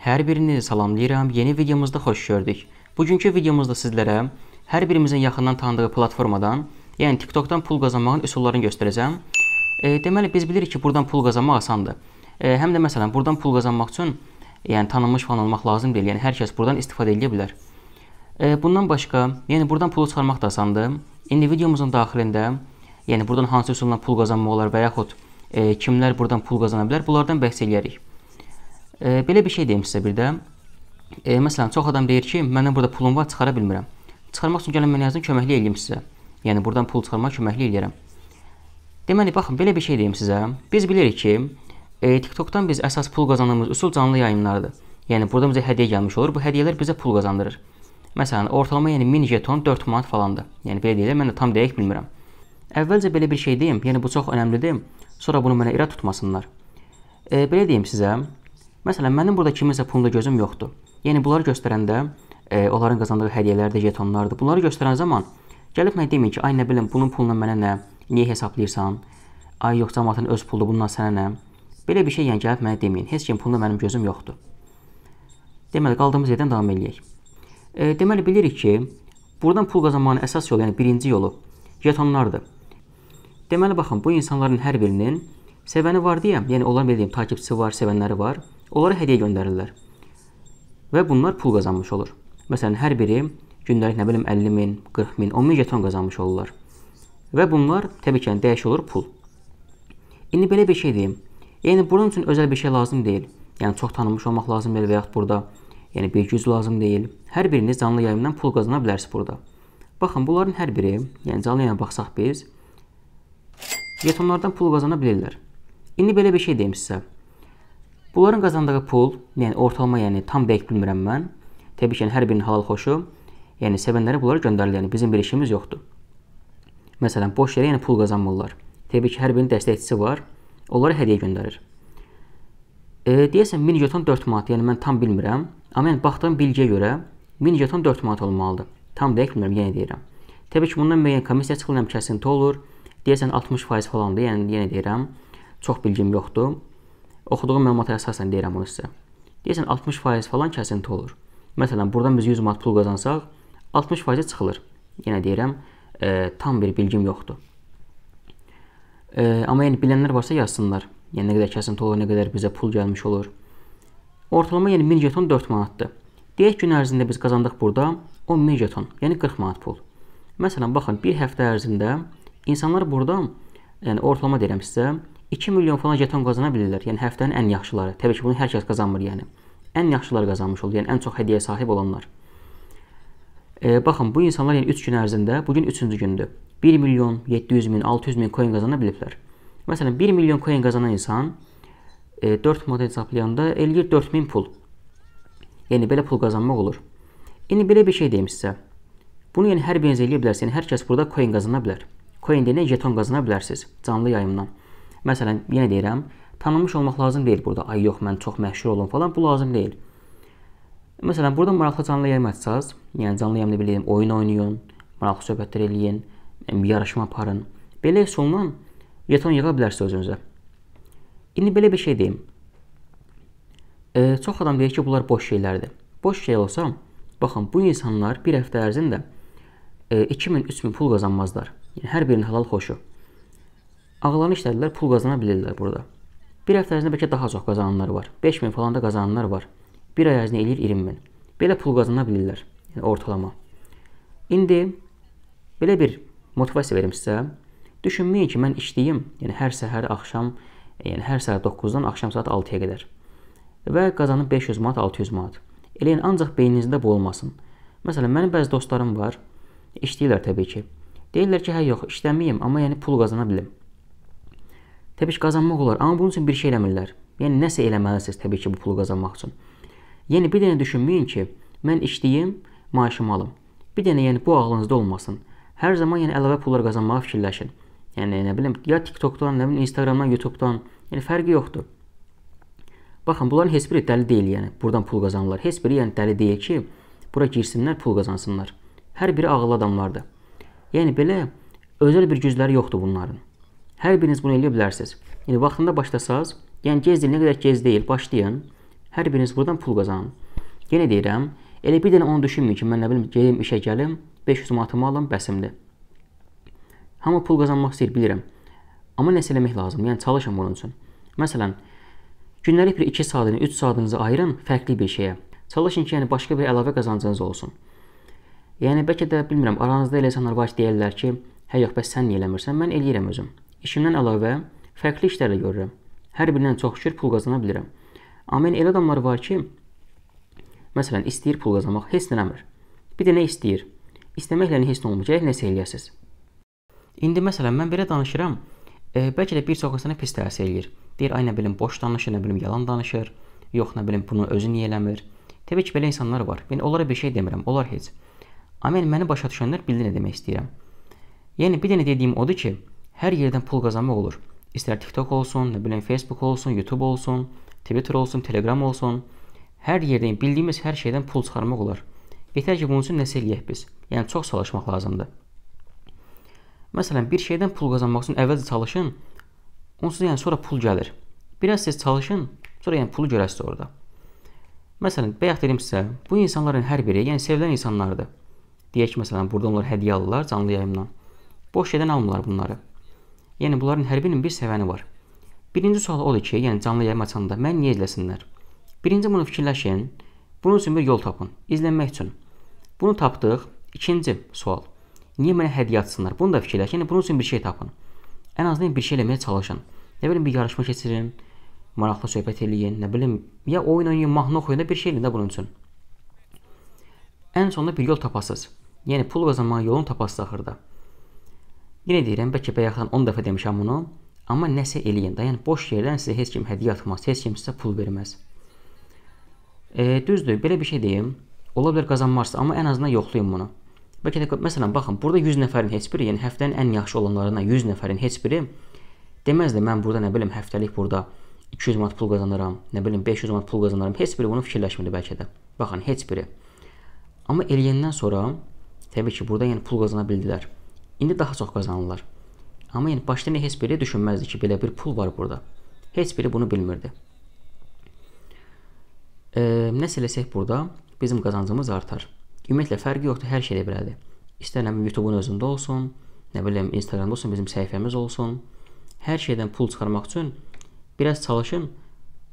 Hər birinizi salamlayıram. Yeni videomuzda xoş gördük. Bugünkü videomuzda sizlərə hər birimizin yaxından tanıdığı platformadan, yəni TikTokdan pul qazanmağın üsullarını göstərəcəm. E, deməli biz bilirik ki, buradan pul qazanmaq asandır. E, həm də məsələn, buradan pul qazanmaq üçün yəni tanınmış falan olmaq lazım deyil. Yəni hər kəs buradan istifadə edə bilər. E, bundan başqa, yəni buradan pulu çıxarmaq da asandır. İndi videomuzun daxilində, yəni buradan hansı üsulla pul qazanmaq olar və yaxud e, kimlər buradan pul qazana bilər, bunlardan bəhs eləyərik. E, belə bir şey deyim sizə bir də. E, məsələn, çox adam deyir ki, mənim burada pulum var, çıxara bilmirəm. Çıxarmaq üçün gəlin mənə yazın, köməklik eləyim sizə. Yəni buradan pul çıxarmaq köməklik eləyirəm. Deməli, baxın, belə bir şey deyim sizə. Biz bilirik ki, e, TikTokdan biz əsas pul qazandığımız üsul canlı yayımlardır. Yəni burada bizə hədiyyə gəlmiş olur. Bu hədiyyələr bizə pul qazandırır. Məsələn, ortalama yəni 1000 jeton 4 manat falandır. Yəni belə deyirlər, mən də tam dəqiq bilmirəm. Əvvəlcə belə bir şey deyim, yəni bu çox önəmlidir. Sonra bunu mənə irad tutmasınlar. E, belə deyim sizə, Məsələn, mənim burada kiminsə pulunda gözüm yoxdur. Yəni bunları göstərəndə e, onların qazandığı hədiyyələr də jetonlardır. Bunları göstərən zaman gəlib mənə deməyin ki, ay nə bilim, bunun puluna mənə nə, niyə hesablayırsan? Ay yox, cəmaatın öz puludur, bundan sənə nə? Belə bir şey yəni gəlib mənə deməyin. Heç kim pulunda mənim gözüm yoxdur. Deməli, qaldığımız yerdən davam eləyək. E, deməli bilirik ki, buradan pul qazanmanın əsas yolu, yəni birinci yolu jetonlardır. Deməli baxın, bu insanların hər birinin sevəni var deyə, yəni onların belə deyim, takipçisi var, sevənləri var onlara hədiyyə göndərirlər. Və bunlar pul qazanmış olur. Məsələn, hər biri gündəlik nə bilim 50 min, 40 min, 10 min jeton qazanmış olurlar. Və bunlar təbii ki, yəni, dəyiş olur pul. İndi belə bir şey deyim. Yəni bunun üçün özəl bir şey lazım deyil. Yəni çox tanınmış olmaq lazım deyil və yaxud burada yəni bir güc lazım deyil. Hər biriniz canlı yayımdan pul qazana bilərsiniz burada. Baxın, bunların hər biri, yəni canlı yayına baxsaq biz, jetonlardan pul qazana bilirlər. İndi belə bir şey deyim sizə. Bunların qazandığı pul, yəni ortalama, yəni tam dəqiq bilmirəm mən. Təbii ki, yəni, hər birinin halal xoşu, yəni sevənlərə bunlar göndərilir. Yəni bizim bir işimiz yoxdur. Məsələn, boş yerə yəni pul qazanmırlar. Təbii ki, hər birinin dəstəkçisi var. Onlara hədiyyə göndərir. E, deyəsən 1000 jeton 4 manat, yəni mən tam bilmirəm. Amma yəni baxdığım bilgiyə görə 1000 jeton 4 manat olmalıdır. Tam dəqiq bilmirəm, yenə deyirəm. Təbii ki, bundan müəyyən komissiya çıxılan kəsinti olur. Deyəsən 60% falandır, yəni yenə deyirəm. Çox bilgim yoxdur. Oxuduğum məlumata əsasən deyirəm bunu sizə. Deyəsən 60% falan kəsinti olur. Məsələn, burdan biz 100 manat pul qazansaq, 60%-ə çıxılır. Yenə deyirəm, e, tam bir bilgim yoxdur. E, amma yəni bilənlər varsa yazsınlar. Yəni nə qədər kəsinti olur, nə qədər bizə pul gəlmiş olur. Ortalama yəni 1000 jeton 4 manatdır. Deyək gün ərzində biz qazandıq burada 10 min jeton, yəni 40 manat pul. Məsələn, baxın, bir həftə ərzində insanlar burada, yəni ortalama deyirəm sizə, 2 milyon falan jeton qazana bilirlər. Yəni həftənin ən yaxşıları. Təbii ki, bunu hər kəs qazanmır, yəni. Ən yaxşılar qazanmış olur, yəni ən çox hədiyyəyə sahib olanlar. E, baxın, bu insanlar yəni 3 gün ərzində, bu gün 3-cü gündür. 1 milyon 700 min, 600 min coin qazana biliblər. Məsələn, 1 milyon coin qazanan insan e, 4 model hesablayanda eləyir 4000 pul. Yəni belə pul qazanmaq olur. İndi belə bir şey deyim sizə. Bunu yəni hər biriniz eləyə bilərsiniz. Yəni hər kəs burada coin qazana bilər. Coin deyilən jeton qazana bilərsiniz canlı yayımdan. Məsələn, yenə deyirəm, tanınmış olmaq lazım deyil burada. Ay yox, mən çox məşhur olum falan, bu lazım deyil. Məsələn, burada maraqlı canlı yayım açsaz, yəni canlı yayımda biləyim, oyun oynayın, maraqlı söhbətlər eləyin, yəni yarışma aparın. Belə hiss olunan yeton yığa bilərsiniz özünüzə. İndi belə bir şey deyim. E, çox adam deyir ki, bunlar boş şeylərdir. Boş şey olsa, baxın, bu insanlar bir həftə ərzində e, 2000-3000 pul qazanmazlar. Yəni hər birinin halal xoşu. Ağlarını işlədilər, pul qazana bilirlər burada. Bir həftə ərzində bəlkə daha çox qazananlar var. 5000 falan da qazananlar var. Bir ay ərzində eləyir 20000. Belə pul qazana bilirlər, yəni ortalama. İndi belə bir motivasiya verim sizə. Düşünməyin ki, mən işləyim, yəni hər səhər, axşam, yəni hər səhər 9-dan axşam saat 6-ya qədər və qazanım 500 manat, 600 manat. Eləyin ancaq beyninizdə bu olmasın. Məsələn, mənim bəzi dostlarım var, işləyirlər təbii ki. Deyirlər ki, hə yox, işləməyim, amma yəni pul qazana bilim. Təbii ki, qazanmaq olar, amma bunun üçün bir şey eləmirlər. Yəni nəsə eləməlisiniz təbii ki, bu pulu qazanmaq üçün. Yəni bir dənə düşünməyin ki, mən işləyim, maaşımı alım. Bir dənə yəni bu ağlınızda olmasın. Hər zaman yəni əlavə pullar qazanmağa fikirləşin. Yəni nə bilim, ya TikTokdan, nə bilim, Instagramdan, YouTube-dan, yəni fərqi yoxdur. Baxın, bunların heç biri dəli deyil, yəni burdan pul qazanırlar. Heç biri yəni dəli deyil ki, bura girsinlər, pul qazansınlar. Hər biri ağıllı adamlardır. Yəni belə özəl bir gücləri yoxdur bunların. Hər biriniz bunu eləyə bilərsiniz. Yəni vaxtında başlasanız, yəni gec deyil, nə qədər gec deyil, başlayın. Hər biriniz buradan pul qazanın. Yenə deyirəm, elə bir dənə onu düşünməyin ki, mən nə bilim, gedim işə gəlim, 500 manatımı alım, bəsimdir. Hamı pul qazanmaq istəyir, bilirəm. Amma nəsə eləmək lazım, yəni çalışın bunun üçün. Məsələn, günləlik bir 2 saatını, 3 saatınızı ayırın fərqli bir şeyə. Çalışın ki, yəni başqa bir əlavə qazancınız olsun. Yəni bəlkə də bilmirəm, aranızda elə insanlar var ki, deyirlər ki, hə yox, bəs sən niyə eləmirsən? Mən eləyirəm özüm. İşimdən əlavə fərqli işlərlə görürəm. Hər birindən çox şükür pul qazana bilirəm. Amma elə adamlar var ki, məsələn, istəyir pul qazanmaq, heç nə eləmir. Bir də nə istəyir? İstəməklə heç nə olmayacaq, nəsə eləyəsiz. İndi məsələn mən belə danışıram, e, bəlkə də bir çox insana pis təsir eləyir. Deyir, ay nə bilim, boş danışır, nə bilim, yalan danışır. Yox, nə bilim, bunu özü niyə eləmir? Təbii ki, belə insanlar var. Yəni onlara bir şey demirəm, onlar heç. Amma yəni, məni başa düşənlər bildi nə demək istəyirəm. Yəni bir dənə dediyim odur ki, Hər yerdən pul qazanmaq olur. İstər TikTok olsun, nə bilim Facebook olsun, YouTube olsun, Twitter olsun, Telegram olsun. Hər yerdən bildiyimiz hər şeydən pul çıxarmaq olar. Yetər ki, bunun üçün nəsə eləyək biz. Yəni çox çalışmaq lazımdır. Məsələn, bir şeydən pul qazanmaq üçün əvvəlcə çalışın. Onsuz yəni sonra pul gəlir. Biraz siz çalışın, sonra yəni pulu görəsiz orada. Məsələn, bayaq dedim sizə, bu insanların hər biri, yəni sevilən insanlardır. Deyək ki, məsələn, burada onlar hədiyyə alırlar canlı yayımdan. Boş şeydən almırlar bunları. Yəni bunların hər birinin bir səvəni var. Birinci sual odur ki, yəni canlı yayım açanda mən niyə izləsinlər? Birinci bunu fikirləşin. Bunun üçün bir yol tapın. İzlənmək üçün. Bunu tapdıq. İkinci sual. Niyə mənə hədiyyə atsınlar? Bunu da fikirləşin. Yəni bunun üçün bir şey tapın. Ən azından bir şey eləməyə çalışın. Nə bilim bir yarışma keçirin, maraqlı söhbət eləyin, nə bilim ya oyun oynayın, mahnı oxuyun da bir şey eləyin də bunun üçün. Ən sonunda bir yol tapasınız. Yəni pul qazanmağın yolunu tapasınız axırda. Yenə deyirəm, bəlkə bayaqdan 10 dəfə demişəm bunu, amma nəsə eləyin də. Yəni boş yerdən sizə heç kim hədiyyə atmaz, heç kim sizə pul verməz. E, düzdür, belə bir şey deyim. Ola bilər qazanmarsınız, amma ən azından yoxlayın bunu. Bəlkə də məsələn baxın, burada 100 nəfərin heç biri, yəni həftənin ən yaxşı olanlarından 100 nəfərin heç biri deməz də mən burada nə bilim həftəlik burada 200 manat pul qazanıram, nə bilim 500 manat pul qazanıram. Heç biri bunu fikirləşmirdi bəlkə də. Baxın, heç biri. Amma eləyəndən sonra təbii ki, burada yəni pul qazana bildilər. İndi daha çox qazanırlar. Amma yəni başdan heç biri düşünməzdi ki, belə bir pul var burada. Heç biri bunu bilmirdi. E, nəsə eləsək burada bizim qazancımız artar. Ümumiyyətlə fərqi yoxdur, hər şeydə belədir. İstənilən YouTube-un özündə olsun, nə bilim Instagramda olsun, bizim səhifəmiz olsun. Hər şeydən pul çıxarmaq üçün biraz çalışın.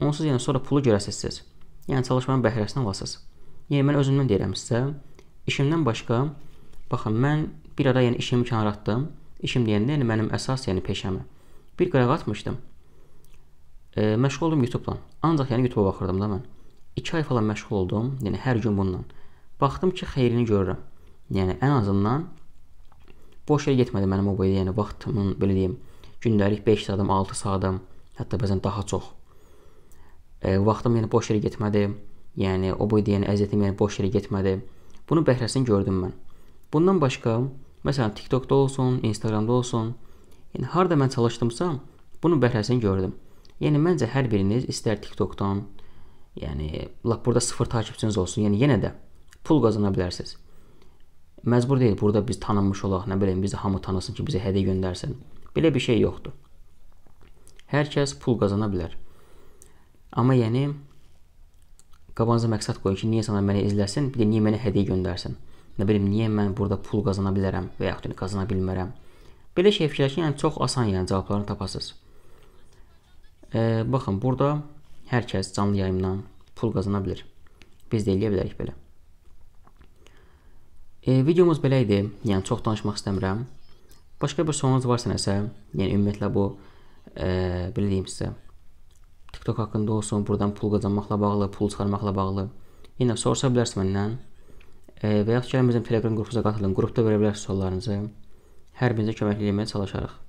Onsuz yəni sonra pulu görəsiz siz. Yəni çalışmanın bəhrəsini alasınız. Yəni mən özümdən deyirəm sizə, işimdən başqa baxın, mən Bir ara yəni işimi kənara atdım. İşim deyəndə yəni mənim əsas yəni peşəmə. Bir qıraq atmışdım. E, məşğul oldum YouTube-la. Ancaq yəni YouTube-a baxırdım da mən. 2 ay falan məşğul oldum, yəni hər gün bununla. Baxdım ki, xeyrini görürəm. Yəni ən azından boş yerə getmədi mənim o boyda, yəni vaxtımın belə deyim, gündəlik 5 saatım, 6 saatım, hətta bəzən daha çox. E, vaxtım yəni boş yerə getmədi. Yəni o boyda yəni əziyyətim yəni boş yerə getmədi. Bunun bəhrəsini gördüm mən. Bundan başqa Məsələn, TikTokda olsun, Instagramda olsun. Yəni harda mən çalışdımsa, bunun bəhrəsini gördüm. Yəni məncə hər biriniz istər TikTokdan, yəni lap burada 0 takipçiniz olsun, yəni yenə də pul qazana bilərsiniz. Məcbur deyil burada biz tanınmış olaq, nə bilim bizi hamı tanısın ki, bizə hədiyyə göndərsin. Belə bir şey yoxdur. Hər kəs pul qazana bilər. Amma yəni qabanıza məqsəd qoyun ki, niyə insanlar məni izləsin, bir də niyə mənə hədiyyə göndərsin. Nə bilim, niyə mən burada pul qazana bilərəm və yaxud da yəni qazana bilmərəm? Belə şey fikirləşin, yəni çox asan yəni cavablarını tapasınız. E, baxın, burada hər kəs canlı yayımdan pul qazana bilər. Biz də eləyə bilərik belə. E, videomuz belə idi. Yəni çox danışmaq istəmirəm. Başqa bir sualınız varsa nəsə, yəni ümumiyyətlə bu e, belə deyim sizə TikTok haqqında olsun, buradan pul qazanmaqla bağlı, pul çıxarmaqla bağlı. Yenə soruşa bilərsiniz məndən və yaxud gəlin bizim Telegram qrupumuza qatılın. Qrupda verə bilərsiniz suallarınızı. Hər birinizə köməklik etməyə çalışarıq.